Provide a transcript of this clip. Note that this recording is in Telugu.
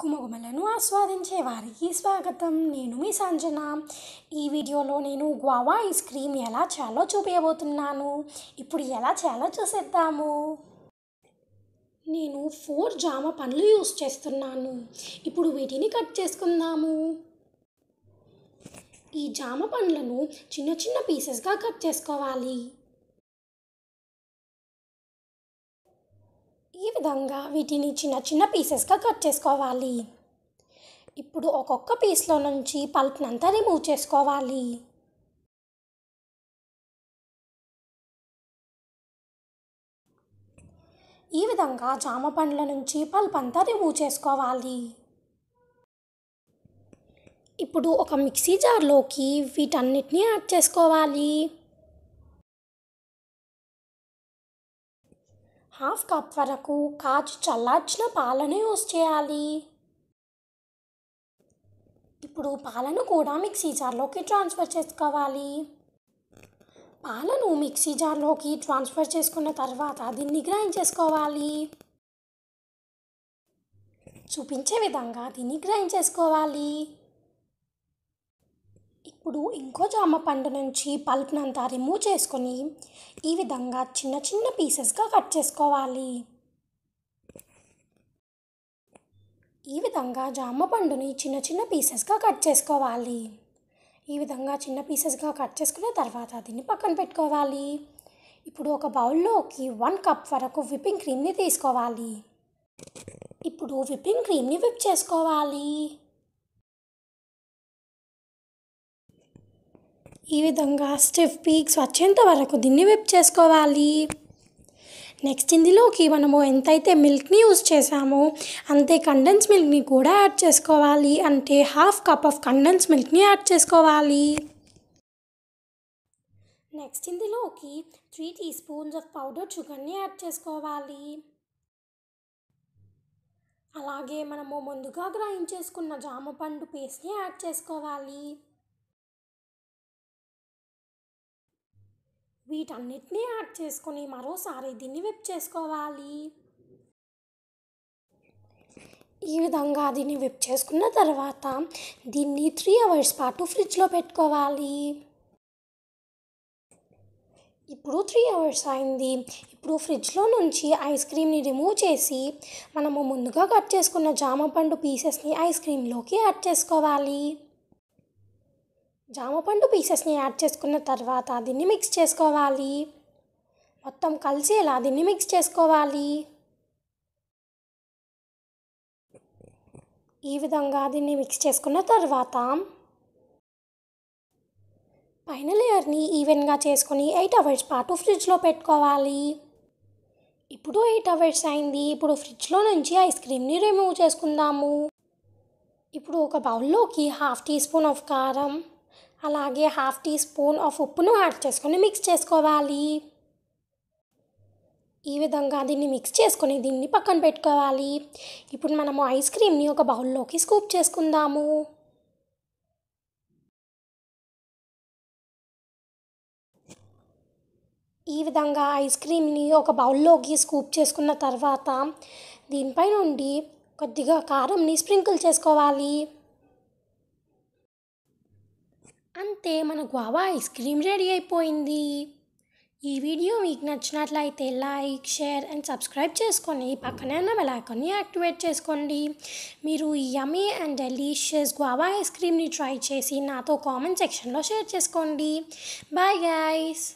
కుమగుమలను ఆస్వాదించే వారికి స్వాగతం నేను మీ సంజన ఈ వీడియోలో నేను గోవా ఐస్ క్రీమ్ ఎలా చేయాలో చూపించబోతున్నాను ఇప్పుడు ఎలా చేయాలో చూసేద్దాము నేను ఫోర్ జామ పండ్లు యూస్ చేస్తున్నాను ఇప్పుడు వీటిని కట్ చేసుకుందాము ఈ జామ పండ్లను చిన్న చిన్న పీసెస్గా కట్ చేసుకోవాలి ఈ విధంగా వీటిని చిన్న చిన్న పీసెస్గా కట్ చేసుకోవాలి ఇప్పుడు ఒక్కొక్క పీస్లో నుంచి అంతా రిమూవ్ చేసుకోవాలి ఈ విధంగా జామ పండ్ల నుంచి పల్ప్ అంతా రిమూవ్ చేసుకోవాలి ఇప్పుడు ఒక మిక్సీ జార్లోకి వీటన్నిటిని యాడ్ చేసుకోవాలి హాఫ్ కప్ వరకు కాచి చల్లార్చిన పాలను యూస్ చేయాలి ఇప్పుడు పాలను కూడా మిక్సీ జార్లోకి ట్రాన్స్ఫర్ చేసుకోవాలి పాలను మిక్సీ జార్లోకి ట్రాన్స్ఫర్ చేసుకున్న తర్వాత దీన్ని గ్రైండ్ చేసుకోవాలి చూపించే విధంగా దీన్ని గ్రైండ్ చేసుకోవాలి ఇప్పుడు ఇంకో జామ పండు నుంచి పల్ప్నంతా రిమూవ్ చేసుకొని ఈ విధంగా చిన్న చిన్న పీసెస్గా కట్ చేసుకోవాలి ఈ విధంగా జామ పండుని చిన్న చిన్న పీసెస్గా కట్ చేసుకోవాలి ఈ విధంగా చిన్న పీసెస్గా కట్ చేసుకున్న తర్వాత దీన్ని పక్కన పెట్టుకోవాలి ఇప్పుడు ఒక బౌల్లోకి వన్ కప్ వరకు విప్పింగ్ క్రీమ్ని తీసుకోవాలి ఇప్పుడు విప్పింగ్ క్రీమ్ని విప్ చేసుకోవాలి ఈ విధంగా స్టిఫ్ పీక్స్ వచ్చేంత వరకు దీన్ని విప్ చేసుకోవాలి నెక్స్ట్ ఇందులోకి మనము ఎంతైతే మిల్క్ని యూజ్ చేసామో అంతే కండెన్స్ మిల్క్ని కూడా యాడ్ చేసుకోవాలి అంటే హాఫ్ కప్ ఆఫ్ కండెన్స్ మిల్క్ని యాడ్ చేసుకోవాలి నెక్స్ట్ ఇందులోకి three teaspoons of powder షుగర్ని యాడ్ చేసుకోవాలి అలాగే మనము ముందుగా గ్రైండ్ చేసుకున్న జామ పండు పేస్ట్ని యాడ్ చేసుకోవాలి వీటన్నిటినీ యాడ్ చేసుకొని మరోసారి దీన్ని విప్ చేసుకోవాలి ఈ విధంగా దీన్ని విప్ చేసుకున్న తర్వాత దీన్ని త్రీ అవర్స్ పాటు ఫ్రిడ్జ్లో పెట్టుకోవాలి ఇప్పుడు త్రీ అవర్స్ అయింది ఇప్పుడు ఫ్రిడ్జ్లో నుంచి ఐస్ క్రీమ్ని రిమూవ్ చేసి మనము ముందుగా కట్ చేసుకున్న జామ పండు పీసెస్ని ఐస్ క్రీమ్లోకి యాడ్ చేసుకోవాలి జామ పండు పీసెస్ని యాడ్ చేసుకున్న తర్వాత దీన్ని మిక్స్ చేసుకోవాలి మొత్తం కలిసేలా దీన్ని మిక్స్ చేసుకోవాలి ఈ విధంగా దీన్ని మిక్స్ చేసుకున్న తర్వాత పైన లేయర్ని ఈవెన్గా చేసుకొని ఎయిట్ అవర్స్ పాటు ఫ్రిడ్జ్లో పెట్టుకోవాలి ఇప్పుడు ఎయిట్ అవర్స్ అయింది ఇప్పుడు ఫ్రిడ్జ్లో నుంచి ఐస్ క్రీమ్ని రిమూవ్ చేసుకుందాము ఇప్పుడు ఒక బౌల్లోకి హాఫ్ టీ స్పూన్ ఆఫ్ కారం అలాగే హాఫ్ టీ స్పూన్ ఆఫ్ ఉప్పును యాడ్ చేసుకొని మిక్స్ చేసుకోవాలి ఈ విధంగా దీన్ని మిక్స్ చేసుకొని దీన్ని పక్కన పెట్టుకోవాలి ఇప్పుడు మనము ఐస్ క్రీమ్ని ఒక బౌల్లోకి స్కూప్ చేసుకుందాము ఈ విధంగా ఐస్ క్రీమ్ని ఒక బౌల్లోకి స్కూప్ చేసుకున్న తర్వాత దీనిపై నుండి కొద్దిగా కారంని స్ప్రింకిల్ చేసుకోవాలి అంతే మన గ్వావా ఐస్ క్రీమ్ రెడీ అయిపోయింది ఈ వీడియో మీకు నచ్చినట్లయితే లైక్ షేర్ అండ్ సబ్స్క్రైబ్ చేసుకోండి పక్కనే ఉన్న బెల్ యాక్టివేట్ చేసుకోండి మీరు ఈ yummy and delicious guava ice క్రీమ్ని ట్రై చేసి నాతో కామెంట్ సెక్షన్లో షేర్ చేసుకోండి బాయ్ గైస్